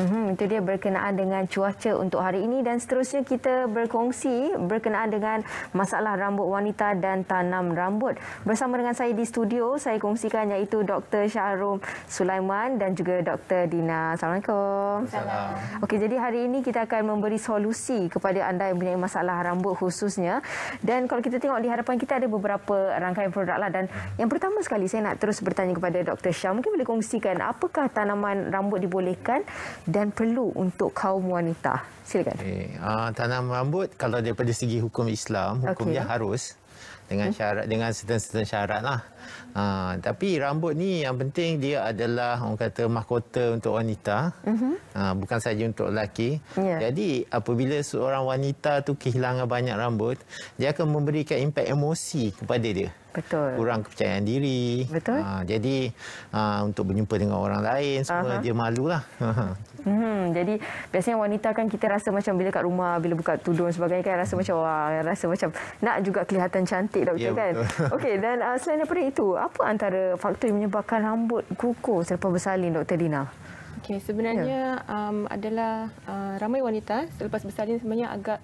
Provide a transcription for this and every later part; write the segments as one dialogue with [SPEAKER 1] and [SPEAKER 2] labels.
[SPEAKER 1] Mm-hmm, itu dia berkenaan dengan cuaca untuk hari ini dan seterusnya kita berkongsi berkenaan dengan masalah rambut wanita dan tanam rambut. Bersama dengan saya di studio, saya kongsikan iaitu Dr. Syahrum Sulaiman dan juga Dr. Dina. Assalamualaikum. Assalamualaikum. Okey, jadi hari ini kita akan memberi solusi kepada anda yang mempunyai masalah rambut khususnya. Dan kalau kita tengok di hadapan kita ada beberapa rangkaian produk lah. Dan yang pertama sekali saya nak terus bertanya kepada Dr. Syah. Mungkin boleh kongsikan apakah tanaman rambut dibolehkan dan perlu untuk kaum wanita? Silakan. Okay.
[SPEAKER 2] Uh, ah, tanam rambut kalau daripada segi hukum Islam, hukumnya okay. harus dengan hmm. syarat dengan certain-certain syarat lah. Uh, tapi rambut ni yang penting dia adalah orang kata mahkota untuk wanita. Uh -huh. uh, bukan saja untuk lelaki. Yeah. Jadi apabila seorang wanita tu kehilangan banyak rambut, dia akan memberikan impak emosi kepada dia. Uh, Betul. Kurang kepercayaan diri. Betul. Ha, jadi ha, untuk berjumpa dengan orang lain semua uh-huh. dia malulah.
[SPEAKER 1] Hmm, jadi biasanya wanita kan kita rasa macam bila kat rumah bila buka tudung sebagainya kan rasa macam wah rasa macam nak juga kelihatan cantik doktor yeah, ya, kan. Okey dan uh, selain daripada itu apa antara faktor yang menyebabkan rambut kukuh selepas bersalin Dr. Dina?
[SPEAKER 3] Okey sebenarnya yeah. um, adalah uh, ramai wanita selepas bersalin sebenarnya agak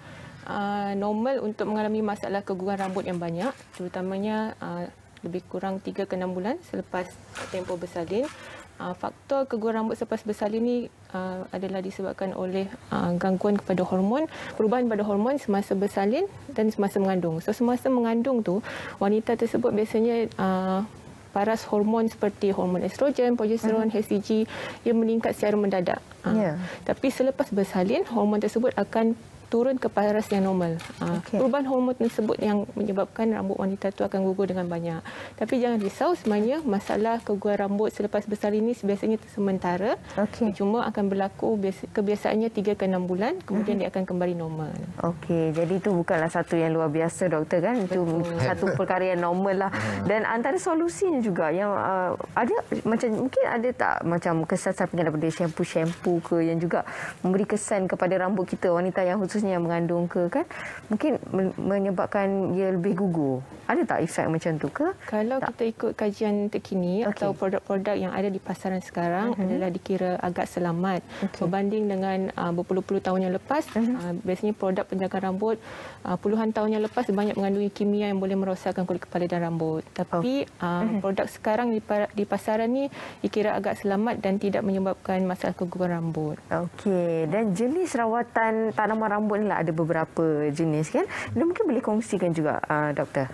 [SPEAKER 3] uh, normal untuk mengalami masalah keguguran rambut yang banyak terutamanya uh, lebih kurang 3 ke 6 bulan selepas tempoh bersalin. Uh, faktor keguguran rambut selepas bersalin ini uh, adalah disebabkan oleh uh, gangguan kepada hormon, perubahan pada hormon semasa bersalin dan semasa mengandung. So semasa mengandung tu wanita tersebut biasanya uh, paras hormon seperti hormon estrogen, progesteron, hmm. HCG ia meningkat secara mendadak. Uh, ah, yeah. Tapi selepas bersalin hormon tersebut akan turun ke paras yang normal. Ah, okay. Perubahan hormon tersebut yang menyebabkan rambut wanita itu akan gugur dengan banyak. Tapi jangan risau sebenarnya masalah keguguran rambut selepas besar ini biasanya sementara. Okay. Cuma akan berlaku kebiasaannya 3 ke 6 bulan kemudian hmm. dia akan kembali normal.
[SPEAKER 1] Okey, jadi itu bukanlah satu yang luar biasa doktor kan. Itu Betul. satu
[SPEAKER 3] perkara yang normal lah. Mm-hmm. Dan
[SPEAKER 1] antara solusinya juga yang uh, ada macam mungkin ada tak macam kesan sampingan daripada shampoo-shampoo ke yang juga memberi kesan kepada rambut kita wanita yang khusus khususnya yang mengandung ke
[SPEAKER 3] kan mungkin menyebabkan dia lebih gugur ada tak efek macam tu ke kalau tak. kita ikut kajian terkini okay. atau produk-produk yang ada di pasaran sekarang uh-huh. adalah dikira agak selamat okay. berbanding dengan uh, berpuluh-puluh tahun yang lepas uh-huh. uh, biasanya produk penjaga rambut uh, puluhan tahun yang lepas banyak mengandungi kimia yang boleh merosakkan kulit kepala dan rambut tapi oh. uh, uh-huh. produk sekarang di, di pasaran ni dikira agak selamat dan tidak menyebabkan masalah keguguran rambut
[SPEAKER 1] okey dan jenis rawatan tanaman rambut rambut lah ada beberapa jenis kan. Anda mungkin boleh kongsikan juga uh, doktor.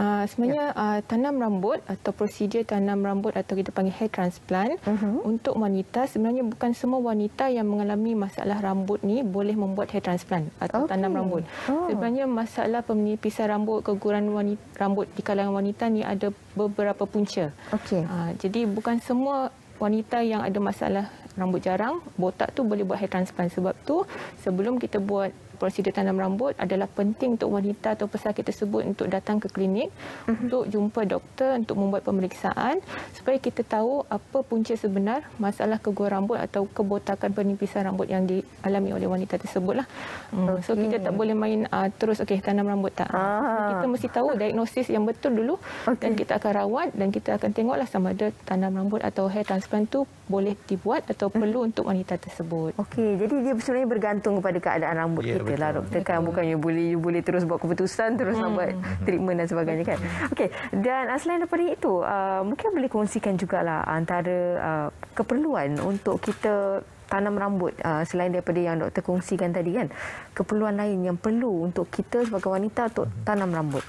[SPEAKER 3] Uh, sebenarnya ya. uh, tanam rambut atau prosedur tanam rambut atau kita panggil hair transplant uh mhm. -huh. untuk wanita sebenarnya bukan semua wanita yang mengalami masalah rambut ni boleh membuat hair transplant atau okay. tanam oh. rambut. Oh. Sebenarnya masalah pemisah rambut, keguguran rambut di kalangan wanita ni ada beberapa punca. Okay. Uh, jadi bukan semua wanita yang ada masalah rambut jarang, botak tu boleh buat hair transplant. Sebab tu sebelum kita buat prosedur tanam rambut adalah penting untuk wanita atau pesakit tersebut untuk datang ke klinik uh-huh. untuk jumpa doktor untuk membuat pemeriksaan supaya kita tahu apa punca sebenar masalah kegur rambut atau kebotakan penipisan rambut yang dialami oleh wanita tersebutlah. Okay. Hmm, so kita tak boleh main uh, terus okay tanam rambut tak. Ah. Kita mesti tahu diagnosis yang betul dulu okay. dan kita akan rawat dan kita akan tengoklah sama ada tanam rambut atau hair transplant tu boleh dibuat atau atau hmm. perlu untuk wanita tersebut. Okey, jadi dia sebenarnya bergantung kepada keadaan rambut ya, kita lah. Doktor kan hmm.
[SPEAKER 1] bukannya boleh you boleh terus buat keputusan, terus hmm. buat hmm. treatment dan sebagainya kan. Okey, dan ah, selain daripada itu, uh, mungkin boleh kongsikan jugalah antara uh, keperluan untuk kita tanam rambut uh, selain daripada yang doktor kongsikan tadi kan. Keperluan lain yang perlu
[SPEAKER 3] untuk kita sebagai wanita untuk tanam rambut.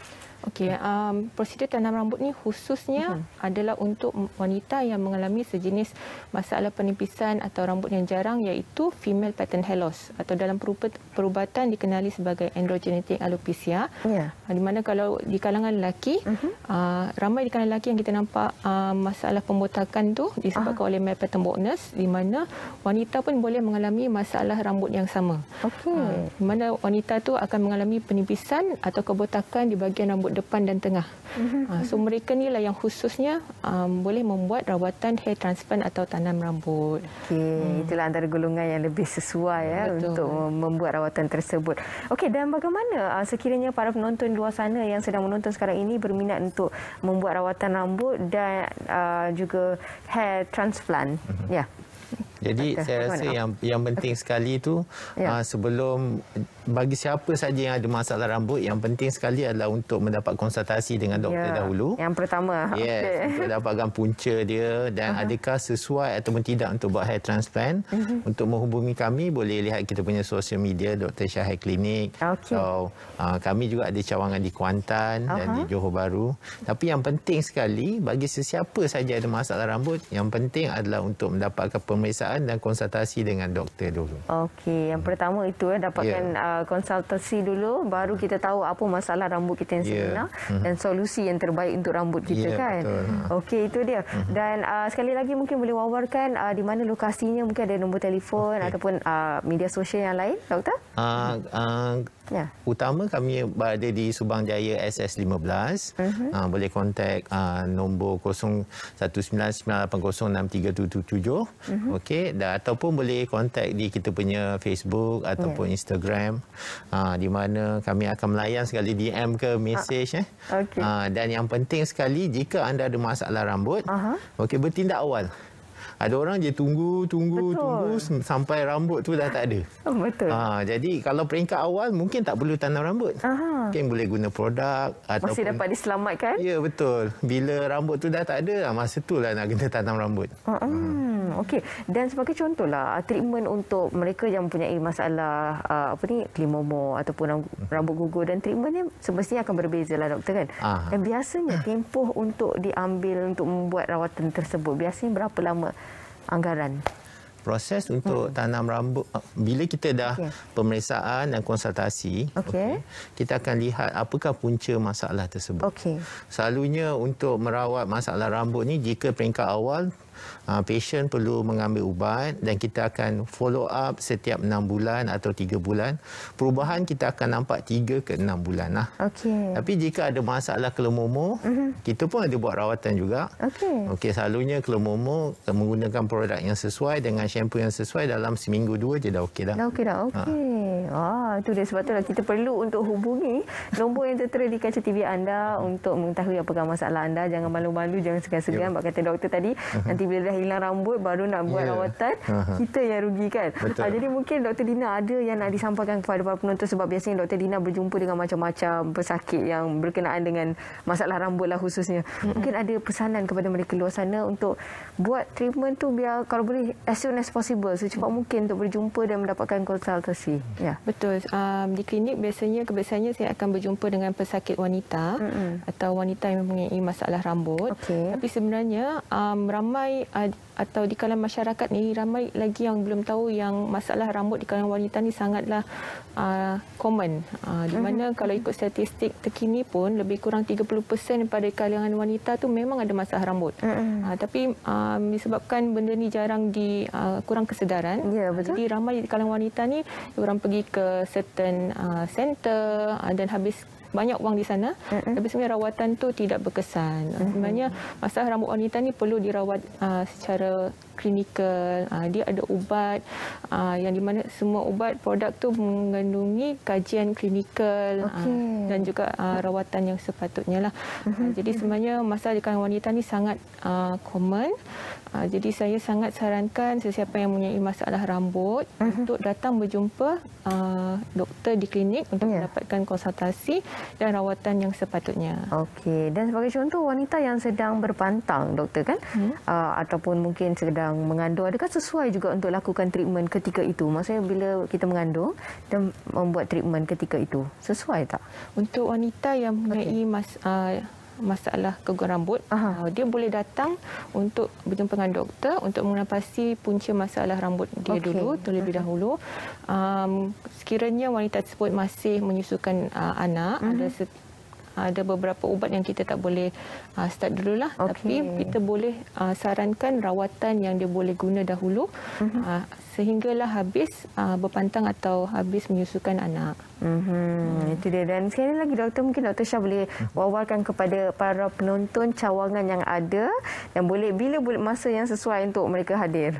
[SPEAKER 3] Okey, hmm. um, prosedur tanam rambut ni khususnya uh-huh. adalah untuk wanita yang mengalami sejenis masalah penipisan atau rambut yang jarang iaitu female pattern hair loss atau dalam perubatan dikenali sebagai androgenetic alopecia. Yeah. Ya. Di mana kalau di kalangan lelaki, uh-huh. uh, ramai di kalangan lelaki yang kita nampak uh, masalah pembotakan tu disebabkan uh-huh. oleh male pattern baldness di mana wanita pun boleh mengalami masalah rambut yang sama. Okey. Uh, di mana wanita tu akan mengalami penipisan atau kebotakan di bahagian rambut rambut depan dan tengah. Uh, so mereka ni lah yang khususnya um, boleh membuat rawatan hair transplant atau tanam rambut. Okey, hmm. itulah antara golongan yang lebih sesuai ya Betul. untuk membuat rawatan tersebut. Okey,
[SPEAKER 1] dan bagaimana uh, sekiranya para penonton di luar sana yang sedang menonton sekarang ini berminat untuk membuat rawatan rambut dan uh, juga hair transplant? Hmm. Ya. Yeah.
[SPEAKER 2] Jadi okay. saya rasa lah. yang yang penting sekali itu yeah. Ya. uh, sebelum bagi siapa saja yang ada masalah rambut, yang penting sekali adalah untuk mendapat konsultasi dengan doktor yeah. dahulu. Yang pertama. Yes, okay. untuk dapatkan punca dia dan uh -huh. adakah sesuai atau tidak untuk buat hair transplant. Uh mhm. -huh. Untuk menghubungi kami, boleh lihat kita punya sosial media Dr. Syah Hair Clinic. Okay. So, uh, kami juga ada cawangan di Kuantan uh -huh. dan di Johor Bahru. Tapi yang penting sekali, bagi sesiapa saja ada masalah rambut, yang penting adalah untuk mendapatkan pemeriksaan pemeriksaan dan konsultasi dengan doktor dulu.
[SPEAKER 1] Okey, yang hmm. pertama itu eh, ya dapatkan yeah. Uh, konsultasi dulu baru kita tahu apa masalah rambut kita yang ya. sebenar yeah. Hmm. dan solusi yang terbaik untuk rambut kita yeah, kan. Hmm. Okey, itu dia. Dan uh, sekali lagi mungkin boleh wawarkan uh, di mana lokasinya, mungkin ada nombor telefon okay. ataupun uh, media sosial yang lain, doktor?
[SPEAKER 2] Uh, uh, Ya. Utama kami berada di Subang Jaya SS15. Uh -huh. uh, boleh kontak uh, nombor 019980637. Uh -huh. Okey dan ataupun boleh kontak di kita punya Facebook ataupun ya. Instagram uh, di mana kami akan melayan sekali DM ke message uh. okay. eh. Uh, dan yang penting sekali jika anda ada masalah rambut, uh -huh. okey bertindak awal. Ada orang je tunggu, tunggu, Betul. tunggu sampai rambut tu dah tak ada. Oh, betul. Ha, jadi kalau peringkat awal mungkin tak perlu tanam rambut. Aha. Mungkin boleh guna produk. Ataupun... Masih dapat
[SPEAKER 1] diselamatkan.
[SPEAKER 2] Ya, betul. Bila rambut tu dah tak ada, ah, masa tu lah nak kena tanam rambut. Uh
[SPEAKER 1] ha, -huh. Hmm. Ha.
[SPEAKER 2] Okey. Dan sebagai
[SPEAKER 1] contoh lah, ah, treatment untuk mereka yang mempunyai masalah ah, apa ni, klimomo ataupun rambut gugur dan treatment ni semestinya akan berbeza lah doktor kan? Aha. Dan biasanya tempoh untuk diambil untuk membuat rawatan tersebut, biasanya berapa lama anggaran?
[SPEAKER 2] Proses untuk hmm. tanam rambut, ah, bila kita dah okay. pemeriksaan dan konsultasi, okay. kita akan lihat apakah punca masalah tersebut. Okay. Selalunya untuk merawat masalah rambut ni jika peringkat awal Ah, patient perlu mengambil ubat dan kita akan follow up setiap 6 bulan atau 3 bulan. Perubahan kita akan nampak 3 ke 6 bulan. Lah. Okay. Tapi jika ada masalah kelemomo, uh-huh. Mhm. kita pun ada buat rawatan juga. Okay. Okay, selalunya kelemomo eh, menggunakan produk yang sesuai dengan shampoo yang sesuai dalam seminggu dua je dah okey dah. Dah
[SPEAKER 1] okey dah. Ah. Okay. Ha. Oh, itu dia sebab tu lah kita perlu untuk hubungi nombor yang tertera di kaca TV anda untuk mengetahui apa apakah masalah anda. Jangan malu-malu, jangan segan-segan. Yeah. Ya. Bak kata doktor tadi, nanti bila dah hilang rambut baru nak buat yeah. rawatan, kita yang rugi kan. Ah, jadi mungkin doktor Dina ada yang nak disampaikan kepada para penonton sebab biasanya doktor Dina berjumpa dengan macam-macam pesakit yang berkenaan dengan masalah rambut lah khususnya. Mungkin ada pesanan kepada mereka luar sana untuk buat treatment tu biar kalau boleh as soon as
[SPEAKER 3] possible, secepat mungkin untuk berjumpa dan mendapatkan konsultasi. Ya ya. Betul. Um, di klinik biasanya kebiasaannya saya akan berjumpa dengan pesakit wanita mm-hmm. atau wanita yang mempunyai masalah rambut. Okay. Tapi sebenarnya um, ramai atau di kalangan masyarakat ni ramai lagi yang belum tahu yang masalah rambut di kalangan wanita ni sangatlah uh, common. Uh, di mm-hmm. mana mm-hmm. kalau ikut statistik terkini pun lebih kurang 30% pada kalangan wanita tu memang ada masalah rambut. Mm-hmm. Uh, tapi um, disebabkan benda ni jarang di uh, kurang kesedaran. Yeah, ya, Jadi ramai di kalangan wanita ni orang pergi ke certain uh, center uh, dan habis banyak wang di sana mm-hmm. sebenarnya rawatan tu tidak berkesan mm-hmm. sebenarnya masalah rambut wanita ni perlu dirawat uh, secara klinikal uh, dia ada ubat uh, yang di mana semua ubat produk tu mengandungi kajian klinikal okay. uh, dan juga uh, rawatan yang sepatutnya lah mm-hmm. uh, jadi sebenarnya masalah di kalangan wanita ni sangat uh, common Uh, jadi saya sangat sarankan sesiapa yang mempunyai masalah rambut uh-huh. untuk datang berjumpa uh, doktor di klinik untuk yeah. mendapatkan konsultasi dan rawatan yang sepatutnya.
[SPEAKER 1] Okey. Dan sebagai contoh wanita yang sedang berpantang, doktor kan, hmm. uh, ataupun mungkin sedang mengandung, adakah sesuai juga untuk lakukan treatment ketika itu? Maksudnya bila kita mengandung dan membuat treatment ketika itu,
[SPEAKER 3] sesuai tak? Untuk wanita yang mempunyai okay. masalah uh, masalah keguguran rambut, Aha. Uh, dia boleh datang untuk berjumpa dengan doktor untuk mengenapasi punca masalah rambut dia okay. dulu terlebih okay. dahulu. Um, sekiranya wanita tersebut masih menyusukan uh, anak, uh mhm. -huh. ada ada beberapa ubat yang kita tak boleh uh, start dululah okay. tapi kita boleh uh, sarankan rawatan yang dia boleh guna dahulu uh -huh. uh, sehinggalah habis uh, berpantang atau habis menyusukan anak.
[SPEAKER 1] Uh mhm. -huh.
[SPEAKER 3] Itu dia dan sekali lagi doktor mungkin doktor Syah boleh wawarkan kepada para penonton
[SPEAKER 1] cawangan yang ada yang boleh bila boleh masa yang sesuai untuk mereka hadir.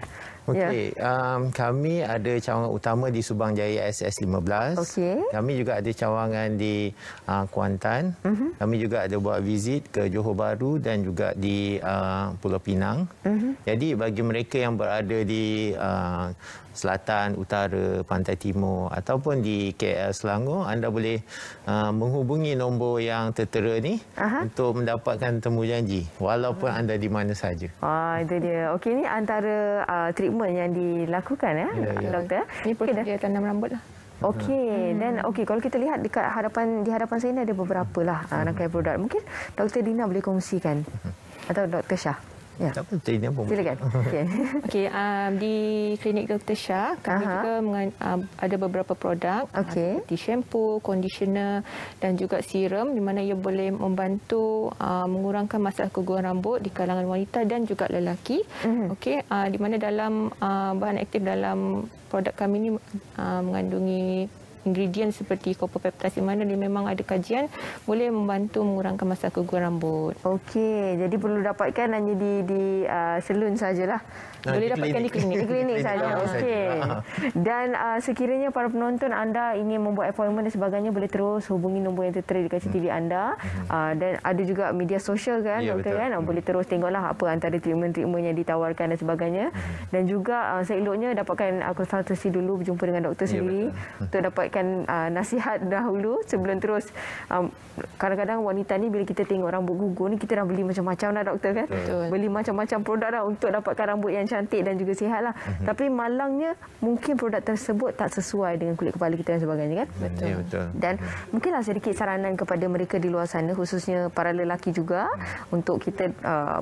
[SPEAKER 1] Ya.
[SPEAKER 2] Okey, ya. um, kami ada cawangan utama di Subang Jaya SS15. Okey. Kami juga ada cawangan di uh, Kuantan. Uh mhm. -huh. Kami juga ada buat visit ke Johor Bahru dan juga di uh, Pulau Pinang. Uh mhm. -huh. Jadi bagi mereka yang berada di uh, Selatan, Utara, Pantai Timur ataupun di KL Selangor anda boleh uh, menghubungi nombor yang tertera ni Aha. untuk mendapatkan temu janji walaupun anda di mana saja.
[SPEAKER 1] Ah itu dia. Okey ni antara uh, treatment treatment yang dilakukan ya, ya, ya. doktor. Ini pun dia tanam rambut lah. Okey, hmm. dan hmm. okey kalau kita lihat di hadapan di hadapan saya ini ada beberapa lah hmm. rangkaian produk. Mungkin Dr. Dina boleh kongsikan
[SPEAKER 2] hmm.
[SPEAKER 3] atau Dr. Shah.
[SPEAKER 2] Ya. Tak apa, apa? Silakan. Okey.
[SPEAKER 3] Okey, um, di klinik Dr. Shah, kami Aha. juga mengan, um, ada beberapa produk. Um, Okey. Seperti shampoo, conditioner dan juga serum di mana ia boleh membantu um, mengurangkan masalah keguguran rambut di kalangan wanita dan juga lelaki. Mm-hmm. Okey, uh, di mana dalam uh, bahan aktif dalam produk kami ini uh, mengandungi ingredient seperti copropeptase mana dia memang ada kajian boleh membantu mengurangkan masa keguguran rambut. Okey, jadi perlu dapatkan hanya di di uh, salon sajalah. Nah, boleh di dapatkan klinik. di klinik. Di klinik saja.
[SPEAKER 1] Okey. Ah. Dan uh, sekiranya para penonton anda ingin membuat appointment dan sebagainya boleh terus hubungi nombor yang tertera di kaca TV hmm. anda uh, dan ada juga media sosial kan ya, doktor kan hmm. boleh terus tengoklah apa antara treatment-treatment yang ditawarkan dan sebagainya dan juga uh, seeloknya dapatkan uh, konsultasi dulu berjumpa dengan doktor ya, sendiri betul. untuk dapat dapatkan uh, nasihat dahulu sebelum terus um, kadang-kadang wanita ni bila kita tengok rambut gugur ni kita dah beli macam-macam dah doktor kan Betul. beli macam-macam produk dah untuk dapatkan rambut yang cantik dan juga sihat lah mm-hmm. tapi malangnya mungkin produk tersebut tak sesuai dengan kulit kepala kita dan sebagainya kan Betul. Hmm, yeah, betul dan hmm. mungkinlah sedikit saranan kepada mereka di luar sana khususnya para lelaki juga hmm. untuk kita uh,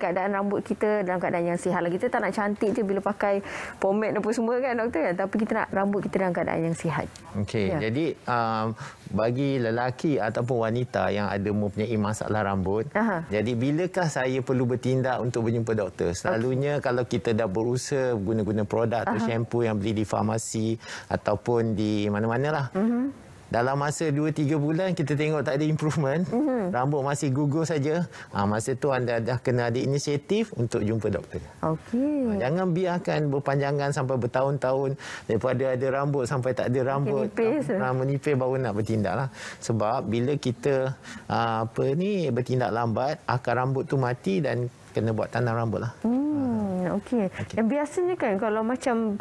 [SPEAKER 1] keadaan rambut kita dalam keadaan yang sihat lah kita tak nak cantik je bila pakai pomade apa semua kan doktor kan tapi kita nak rambut kita dalam keadaan yang sihat
[SPEAKER 2] Okey, ya. jadi um, bagi lelaki ataupun wanita yang ada mempunyai masalah rambut, Aha. jadi bilakah saya perlu bertindak untuk berjumpa doktor? Selalunya okay. kalau kita dah berusaha guna-guna produk Aha. atau syampu yang beli di farmasi ataupun di mana mana lah. Uh-huh. Mhm dalam masa 2-3 bulan kita tengok tak ada improvement mm -hmm. rambut masih gugur saja ha, masa tu anda dah kena ada inisiatif untuk jumpa doktor okay. ha, ah, jangan biarkan berpanjangan sampai bertahun-tahun daripada ada rambut sampai tak ada rambut okay, ah, eh. menipis baru nak bertindak lah. sebab bila kita apa ni bertindak lambat akar rambut tu mati dan kena buat tanam rambut lah.
[SPEAKER 1] hmm, okay. Okay. biasanya kan kalau macam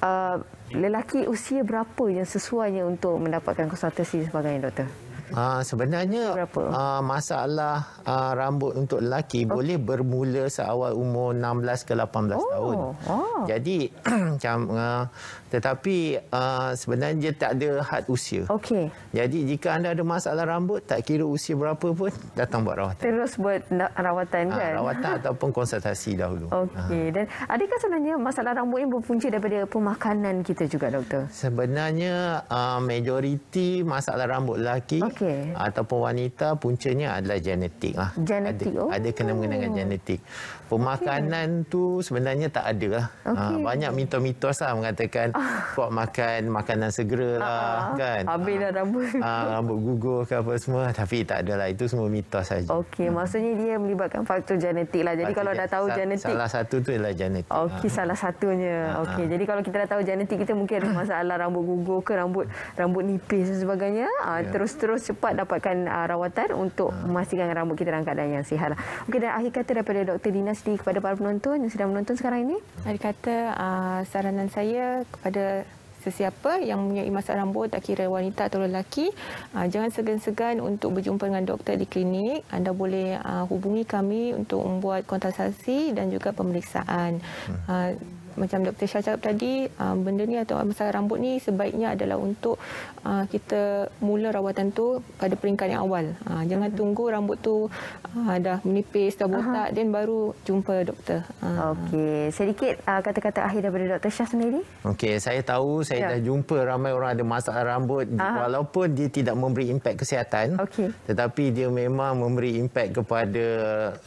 [SPEAKER 1] Eh, lelaki usia berapa yang sesuainya untuk mendapatkan
[SPEAKER 2] konsultasi sebagainya, Doktor? Uh, sebenarnya uh, masalah uh, rambut untuk lelaki oh. boleh bermula seawal umur 16 ke 18 oh. tahun. Oh. Jadi macam uh, tetapi uh, sebenarnya tak ada had usia. Okey. Jadi jika anda ada masalah rambut tak kira usia berapa pun datang buat rawatan. Terus
[SPEAKER 1] buat rawatan kan? Uh, rawatan
[SPEAKER 2] ataupun konsultasi dahulu. Okey. Uh. Dan adakah sebenarnya masalah
[SPEAKER 1] rambut ini berpunca daripada pemakanan kita juga doktor?
[SPEAKER 2] Sebenarnya uh, majoriti masalah rambut lelaki okay. Okey. Ataupun wanita puncanya adalah genetik lah. Genetik. Ada, oh. ada kena oh. mengenai genetik pemakanan okay. tu sebenarnya tak ada lah. Ah, okay. Ha, banyak mitos-mitos lah mengatakan ah. kuat makan makanan segera lah. Ah. Kan?
[SPEAKER 1] Habis dah ah, rambut. Ha,
[SPEAKER 2] rambut gugur ke apa semua. Tapi tak adalah. Itu semua mitos saja. Okey, hmm. maksudnya
[SPEAKER 1] dia melibatkan faktor genetik lah. Jadi faktor kalau dah tahu sa genetik. Salah
[SPEAKER 2] satu tu ialah genetik. Oh, okey, ha.
[SPEAKER 1] salah satunya. Ha. Okey, jadi kalau kita dah tahu genetik kita mungkin ada masalah rambut gugur ke rambut rambut nipis dan sebagainya. Ya. Terus-terus ha, yeah. cepat dapatkan uh, rawatan untuk ha. memastikan rambut kita dalam keadaan yang sihat.
[SPEAKER 3] Lah. Okey, dan akhir kata daripada Dr. Dina. Isti kepada para penonton yang sedang menonton sekarang ini? Saya kata uh, saranan saya kepada sesiapa yang mempunyai masalah rambut, tak kira wanita atau lelaki, ah, jangan segan-segan untuk berjumpa dengan doktor di klinik. Anda boleh ah, hubungi kami untuk membuat konsultasi dan juga pemeriksaan. Hmm macam Dr. Syah cakap tadi, ah, benda ni atau masalah rambut ni sebaiknya adalah untuk ah, kita mula rawatan tu pada peringkat yang awal. Ah, jangan tunggu rambut tu dah menipis, dah botak, then baru jumpa doktor. Okey, sedikit kata-kata akhir
[SPEAKER 1] daripada Dr. Syah sendiri.
[SPEAKER 2] Okey, saya tahu saya ya. dah jumpa ramai orang ada masalah rambut Aha. walaupun dia tidak memberi impak kesihatan. Okay. Tetapi dia memang memberi impak kepada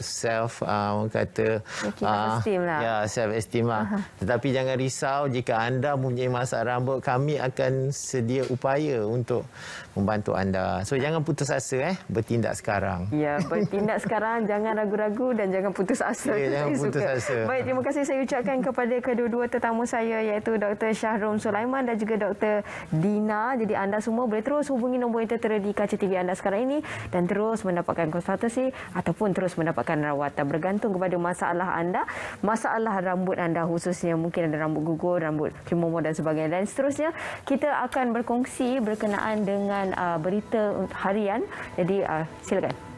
[SPEAKER 2] self, orang kata... Okay, self-esteem lah. Ya, self-esteem lah. Aha. Tetapi jangan risau jika anda mempunyai masalah rambut, kami akan sedia upaya untuk membantu anda. So jangan putus asa eh, bertindak sekarang. Ya,
[SPEAKER 1] bertindak sekarang, jangan ragu-ragu dan jangan putus asa. Ya, jangan saya putus suka. asa. Baik, terima kasih saya ucapkan kepada kedua-dua tetamu saya iaitu Dr. Syahrum Sulaiman dan juga Dr. Dina. Jadi anda semua boleh terus hubungi nombor yang tertera di kaca TV anda sekarang ini dan terus mendapatkan konsultasi ataupun terus mendapatkan rawatan bergantung kepada masalah anda, masalah rambut anda khusus seterusnya mungkin ada rambut gugur, rambut kimomo dan sebagainya. Dan seterusnya kita akan berkongsi berkenaan dengan uh, berita harian. Jadi uh, silakan.